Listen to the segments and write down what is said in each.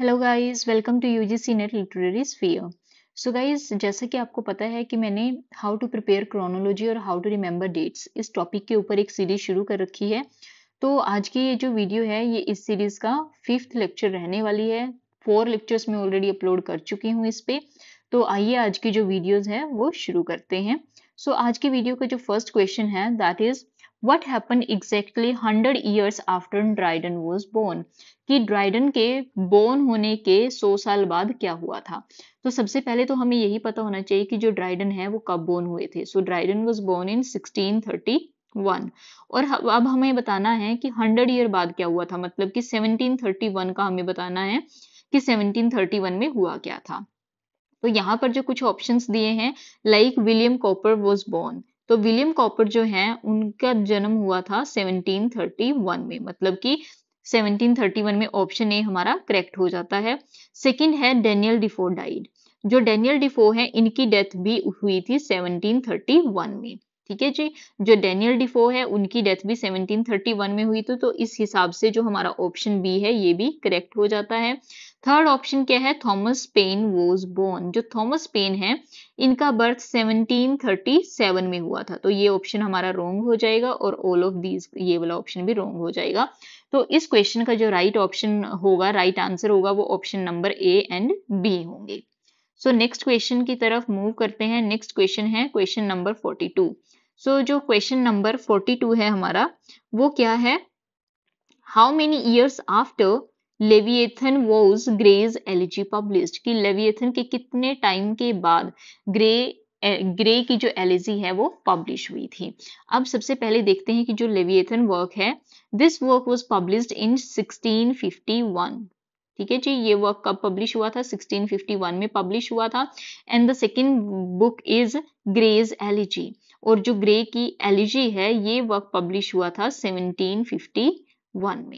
hello guys welcome to UGC NET literary sphere so guys जैसा कि आपको पता है कि मैंने हाउ टू प्रिपेयर क्रोनोलॉजी और हाउ टू रिमेंबर डेट्स इस टॉपिक के ऊपर एक सीरीज शुरू कर रखी है तो आज की ये जो वीडियो है ये इस सीरीज का फिफ्थ लेक्चर रहने वाली है फोर लेक्चर्स में ऑलरेडी अपलोड कर चुकी हूँ इस पे तो आइए आज की जो वीडियोज है वो शुरू करते हैं सो so, आज की वीडियो का जो फर्स्ट क्वेश्चन है that is what happen exactly hundred years after Dryden was born कि ड्राइडन के बोर्न होने के सौ साल बाद क्या हुआ था तो सबसे पहले तो हमें यही पता होना चाहिए कि जो ड्राइडन है वो कब बोर्न हुए थे so Dryden was born in sixteen thirty one और अब हमें बताना है कि हंड्रेड ईयर बाद क्या हुआ था मतलब कि वन का हमें बताना है कि वन में हुआ क्या था तो यहाँ पर जो कुछ ऑप्शंस दिए हैं like William Cowper was born तो विलियम कॉपर जो है उनका जन्म हुआ था 1731 में मतलब कि 1731 में ऑप्शन ए हमारा करेक्ट हो जाता है सेकंड है डेनियल डिफो डाइड जो डेनियल डिफो है इनकी डेथ भी हुई थी 1731 में ठीक है जी जो डेनियल डिफो है उनकी डेथ भी 1731 में हुई थी तो इस हिसाब से जो हमारा ऑप्शन बी है ये भी करेक्ट हो जाता है थर्ड ऑप्शन क्या है थॉमस पेन वॉज बोर्न जो थॉमस पेन है इनका बर्थ 1737 में हुआ था तो ये ऑप्शन हमारा रोंग हो जाएगा और ऑल ऑफ दीज ये वाला ऑप्शन भी रॉन्ग हो जाएगा तो इस क्वेश्चन का जो राइट ऑप्शन होगा राइट आंसर होगा वो option number A and B होंगे सो नेक्स्ट क्वेश्चन की तरफ मूव करते हैं नेक्स्ट क्वेश्चन है क्वेश्चन नंबर 42 सो so, जो क्वेश्चन नंबर 42 है हमारा वो क्या है how many years after Leviathan was Gray's Elegy publish कि लेवियथन के कितने टाइम के बाद ग्रे ग्रे eh, की जो एलिजी है वो पब्लिश हुई थी अब सबसे पहले देखते हैं कि जो लेवियथन वर्क है this work was publish in 1651 ठीक है जी ये वर्क कब पब्लिश हुआ था 1651 में पब्लिश हुआ था and the second book is Gray's Elegy और जो ग्रे की एलिजी है ये वर्क पब्लिश हुआ था 1751 में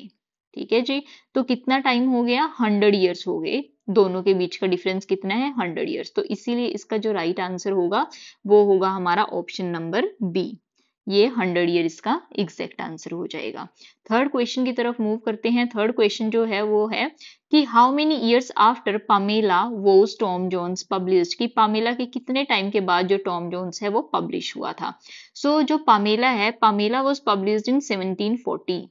ठीक है जी तो कितना टाइम हो गया हंड्रेड ईयर्स हो गए दोनों के बीच का डिफरेंस कितना है हंड्रेड ईयर्स तो इसीलिए इसका जो राइट आंसर होगा वो होगा हमारा ऑप्शन नंबर बी ये हंड्रेड ईयर इसका एग्जैक्ट आंसर हो जाएगा थर्ड क्वेश्चन की तरफ मूव करते हैं थर्ड क्वेश्चन जो है वो है कि how many years after Pamela वो टॉम जोन्स पब्लिश कि पामेला के कितने टाइम के बाद जो टॉम जोन्स है वो पब्लिश हुआ था सो so, जो पामेला है पामेला वॉज पब्लिश इन 1740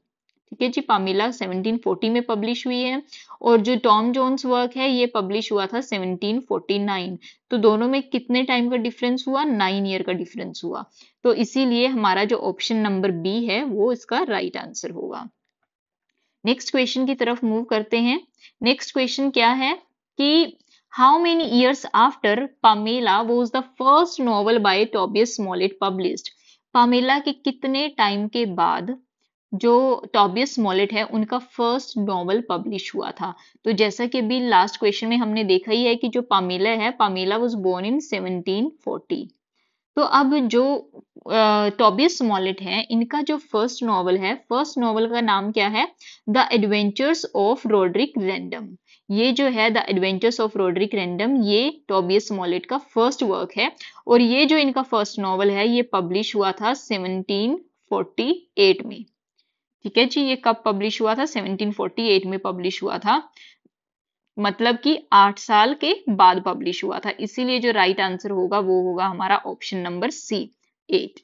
ठीक है जी पामिला 1740 में पब्लिश हुई है और जो टॉम जोन्स वर्क है ये पब्लिश हुआ था 1749 तो दोनों में कितने टाइम का डिफरेंस हुआ नाइन ईयर का डिफरेंस हुआ तो इसीलिए हमारा जो ऑप्शन नंबर बी है वो इसका राइट right आंसर होगा नेक्स्ट क्वेश्चन की तरफ मूव करते हैं नेक्स्ट क्वेश्चन क्या है कि How many years after Pamela was the first novel by Tobias Smollett published Pamela के कितने टाइम के बाद जो टॉबियस मॉलेट है उनका फर्स्ट नॉवल पब्लिश हुआ था तो जैसा कि अभी लास्ट क्वेश्चन में हमने देखा ही है कि जो पामेला है पामेला वॉज बोर्न इन 1740 तो अब जो टॉबियस मॉलेट है इनका जो फर्स्ट नॉवल है फर्स्ट नॉवल का नाम क्या है the adventures of Roderick Random ये जो है the adventures of Roderick Random ये टॉबियस मॉलेट का फर्स्ट वर्क है और ये जो इनका फर्स्ट नॉवल है ये पब्लिश हुआ था एट में ठीक है जी ये कब पब्लिश हुआ था 1748 में पब्लिश हुआ था मतलब कि आठ साल के बाद पब्लिश हुआ था इसीलिए जो राइट आंसर होगा वो होगा हमारा ऑप्शन नंबर सी एट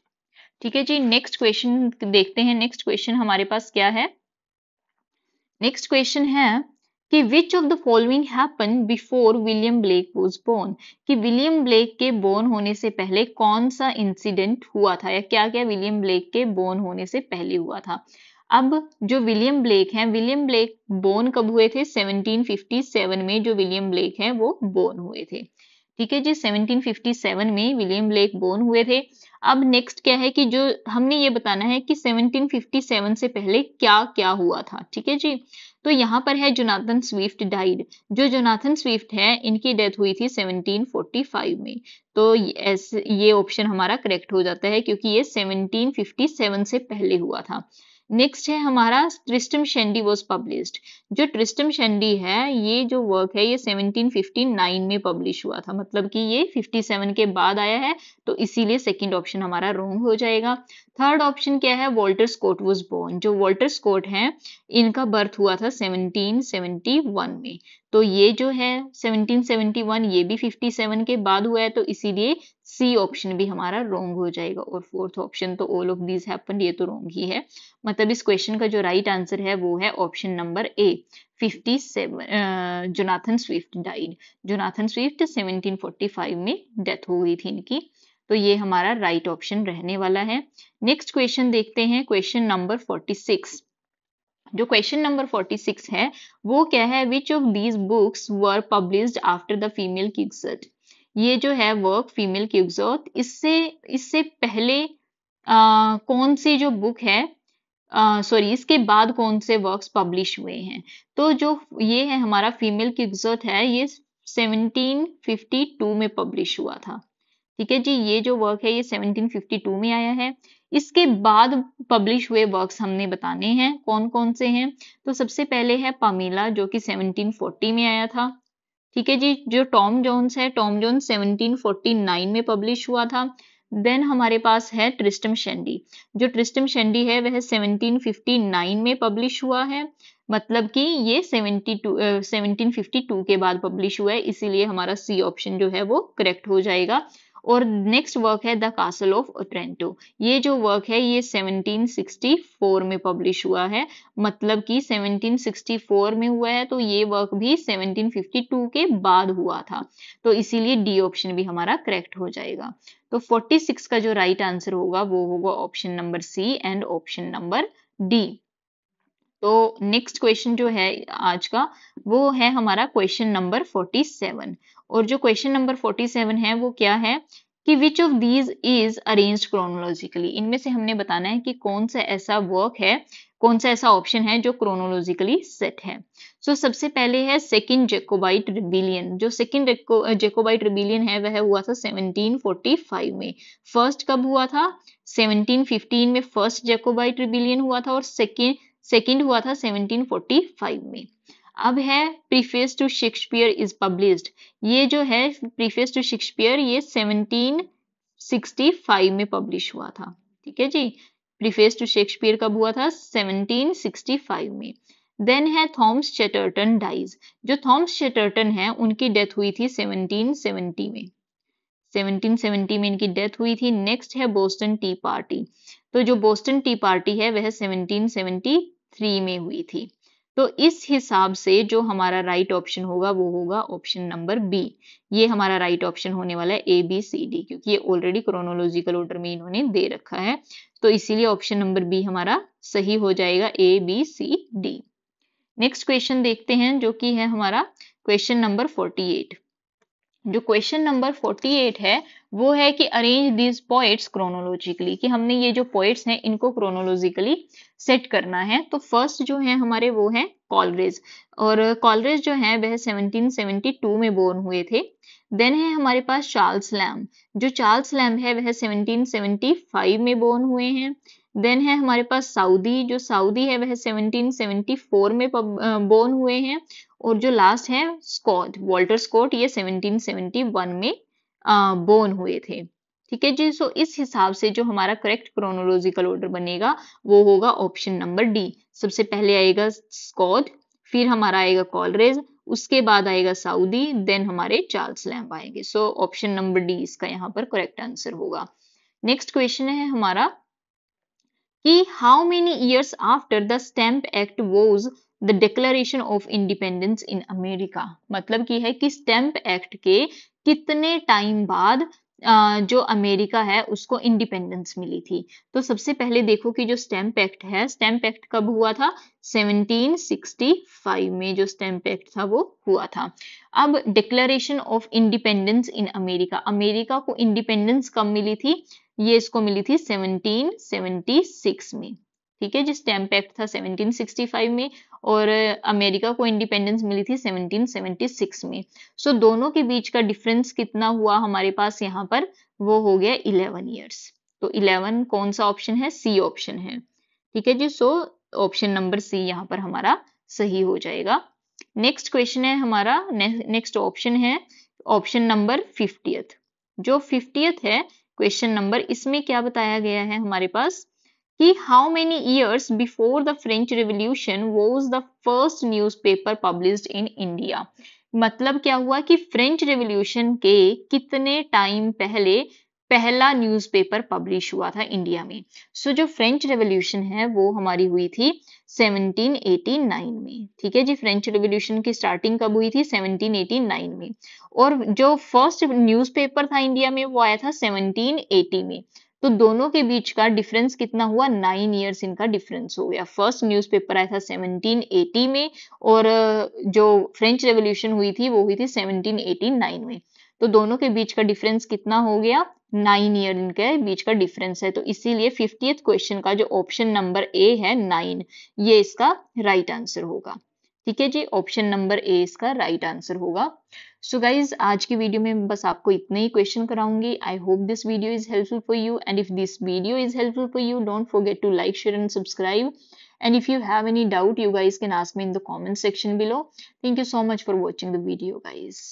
ठीक है जी नेक्स्ट क्वेश्चन देखते हैं नेक्स्ट क्वेश्चन हमारे पास क्या है नेक्स्ट क्वेश्चन है कि which of the following happen before William Blake was born कि विलियम ब्लेक के बोर्न होने से पहले कौन सा इंसिडेंट हुआ था या क्या क्या विलियम ब्लेक के बोर्न होने से पहले हुआ था अब जो विलियम ब्लेक हैं विलियम ब्लेक बोर्न कब हुए थे 1757 में जो विलियम ब्लेक हैं वो बोर्न हुए थे ठीक है जी 1757 में विलियम ब्लेक बोर्न हुए थे अब नेक्स्ट क्या है कि जो हमने ये बताना है कि 1757 से पहले क्या क्या हुआ था ठीक है जी तो यहाँ पर है जोनाथन स्विफ्ट डाइड जो जोनाथन स्विफ्ट है इनकी डेथ हुई थी 1745 में तो ये ऑप्शन हमारा करेक्ट हो जाता है क्योंकि ये 1757 से पहले हुआ था नेक्स्ट है हमारा ट्रिस्टम शेंडी वॉज पब्लिश्ड जो ट्रिस्टम शेंडी है ये जो वर्क है ये 1759 में पब्लिश हुआ था मतलब कि ये 57 के बाद आया है तो इसीलिए सेकंड ऑप्शन हमारा रोंग हो जाएगा थर्ड ऑप्शन क्या है वॉल्टर स्कॉट वॉज बोर्न जो वॉल्टर स्कॉट हैं इनका बर्थ हुआ था 1771 में तो ये जो है 1771 ये भी 57 के बाद हुआ है तो इसीलिए सी ऑप्शन भी हमारा रोंग हो जाएगा और फोर्थ ऑप्शन तो ऑल ऑफ दीज हैपन ये तो रोंग ही है मतलब इस क्वेश्चन का जो राइट right आंसर है वो है option number A 57 Jonathan Swift died Jonathan Swift 1745 में डेथ हो गई थी इनकी तो ये हमारा राइट right ऑप्शन रहने वाला है नेक्स्ट क्वेश्चन देखते हैं क्वेश्चन नंबर फोर्टी जो क्वेश्चन नंबर 46 है वो क्या है which of these books were publish after the female Quixote ये जो है वर्क फीमेल क्यूगजोत इससे इससे पहले आ, कौन सी जो बुक है सॉरी uh, इसके बाद कौन से वर्क्स पब्लिश हुए हैं तो जो ये है हमारा फीमेल क्यूगजोत है ये 1752 में पब्लिश हुआ था ठीक है जी ये जो वर्क है ये 1752 में आया है इसके बाद पब्लिश हुए वर्क्स हमने बताने हैं कौन कौन से हैं तो सबसे पहले है पामीला जो कि 1740 में आया था ठीक है जी जो टॉम जोन्स है टॉम जोन 1749 में पब्लिश हुआ था देन हमारे पास है ट्रिस्टम शेंडी जो ट्रिस्टम शेंडी है वह 1759 में पब्लिश हुआ है मतलब कि ये 72 uh, 1752 के बाद पब्लिश हुआ है इसीलिए हमारा सी ऑप्शन जो है वो करेक्ट हो जाएगा और नेक्स्ट वर्क है द कासल ऑफ ओट्रेंटो ये जो वर्क है ये 1764 में पब्लिश हुआ है मतलब कि 1764 में हुआ है तो ये वर्क भी 1752 के बाद हुआ था तो इसीलिए डी ऑप्शन भी हमारा करेक्ट हो जाएगा तो 46 का जो राइट right आंसर होगा वो होगा option number C and option number D तो नेक्स्ट क्वेश्चन जो है आज का वो है हमारा क्वेश्चन नंबर 47 और जो क्वेश्चन नंबर 47 है वो क्या है कि which of these is arrange chronologically इनमें से हमने बताना है कि कौन सा ऐसा वर्क है कौन सा ऐसा ऑप्शन है जो क्रोनोलॉजिकली सेट है सो so, सबसे पहले है सेकेंड जेकोबाइट रिबिलियन जो सेकेंड जेकोबाइट रिबिलियन है वह हुआ था 1745 में फर्स्ट कब हुआ था 1715 में फर्स्ट जेकोबाइट रिबिलियन हुआ था और सेकेंड सेकेंड हुआ था 1745 में अब है preface to Shakespeare is published ये जो है प्रीफेस टू शेक्सपियर ये 1765 में पब्लिश हुआ था ठीक है जी प्रीफेस टू शेक्सपियर कब हुआ था 1765 में देन है थॉम्स चेटर्टन डाइज जो थॉम्स चेटर्टन है उनकी डेथ हुई थी 1770 में 1770 में इनकी डेथ हुई थी नेक्स्ट है बोस्टन टी पार्टी तो जो बोस्टन टी पार्टी है वह 1773 थ्री में हुई थी तो इस हिसाब से जो हमारा राइट ऑप्शन होगा वो होगा ऑप्शन नंबर बी ये हमारा राइट ऑप्शन होने वाला है ए बी सी डी क्योंकि ये ऑलरेडी क्रोनोलॉजिकल ऑर्डर में इन्होंने दे रखा है तो इसीलिए ऑप्शन नंबर बी हमारा सही हो जाएगा A B C D next question देखते हैं जो कि है हमारा क्वेश्चन नंबर फोर्टी एट जो क्वेश्चन नंबर 48 है वो है कि अरेंज दीज पोइट्स क्रोनोलॉजिकली कि हमने ये जो पॉइंट्स हैं इनको क्रोनोलॉजिकली सेट करना है तो फर्स्ट जो है हमारे वो है कॉलरेज और कॉलरेज जो है वह 1772 में बोर्न हुए थे देन है हमारे पास चार्ल्स लैम जो चार्ल्स लैम है वह 1775 में बोर्न हुए हैं देन है हमारे पास साउदी जो साउदी है वह 1774 में बोर्न हुए हैं और जो लास्ट है स्कॉट वॉल्टर स्कॉट ये 1771 में बोर्न हुए थे ठीक है जी सो इस हिसाब से जो हमारा करेक्ट क्रोनोलॉजिकल ऑर्डर बनेगा वो होगा ऑप्शन नंबर डी सबसे पहले आएगा स्कॉट फिर हमारा आएगा कॉलरेज उसके बाद आएगा साउदी देन हमारे चार्ल्स लैम्प आएंगे सो ऑप्शन नंबर डी इसका यहाँ पर करेक्ट आंसर होगा नेक्स्ट क्वेश्चन है हमारा कि how many years after the Stamp Act was the Declaration of Independence in America मतलब की है कि स्टैंप एक्ट के कितने टाइम बाद जो अमेरिका है उसको इंडिपेंडेंस मिली थी तो सबसे पहले देखो कि जो स्टैम्प एक्ट है स्टैम्प एक्ट कब हुआ था 1765 में जो स्टैम्प एक्ट था वो हुआ था अब Declaration of Independence in America America को इंडिपेंडेंस कब मिली थी ये इसको मिली थी 1776 में ठीक है जो स्टैम्प एक्ट था 1765 में और अमेरिका को इंडिपेंडेंस मिली थी 1776 में सो so, दोनों के बीच का डिफरेंस कितना हुआ हमारे पास यहाँ पर वो हो गया 11 इयर्स तो 11 कौन सा ऑप्शन है सी ऑप्शन है ठीक है जी सो ऑप्शन नंबर सी यहाँ पर हमारा सही हो जाएगा नेक्स्ट क्वेश्चन है हमारा नेक्स्ट ऑप्शन है ऑप्शन नंबर फिफ्टियथ जो फिफ्टियथ है क्वेश्चन नंबर इसमें क्या बताया गया है हमारे पास He how many years before the French Revolution was the first newspaper published in India मतलब क्या हुआ कि फ्रेंच रिवोल्यूशन के कितने टाइम पहले पहला न्यूज़पेपर पब्लिश हुआ था इंडिया में सो so, जो फ्रेंच रेवोल्यूशन है वो हमारी हुई थी 1789 में ठीक है जी फ्रेंच रेवोल्यूशन की स्टार्टिंग कब हुई थी 1789 में और जो फर्स्ट न्यूज़पेपर था इंडिया में वो आया था 1780 में तो दोनों के बीच का डिफरेंस कितना हुआ नाइन ईयर्स इनका डिफरेंस हो गया फर्स्ट न्यूज़पेपर आया था 1780 में और जो फ्रेंच रेवोल्यूशन हुई थी वो हुई थी 1789 में तो दोनों के बीच का डिफरेंस कितना हो गया नाइन ईयर इनके बीच का डिफरेंस है तो इसीलिए फिफ्टी क्वेश्चन का जो ऑप्शन नंबर ए है नाइन ये इसका राइट right आंसर होगा ठीक है जी ऑप्शन नंबर ए इसका राइट आंसर होगा सो so गाइज आज की वीडियो में बस आपको इतने ही क्वेश्चन कराऊंगी I hope this video is helpful for you and if this video is helpful for you don't forget to like share and subscribe and if you have any doubt you guys can ask me in the comment section below thank you so much for watching the video guys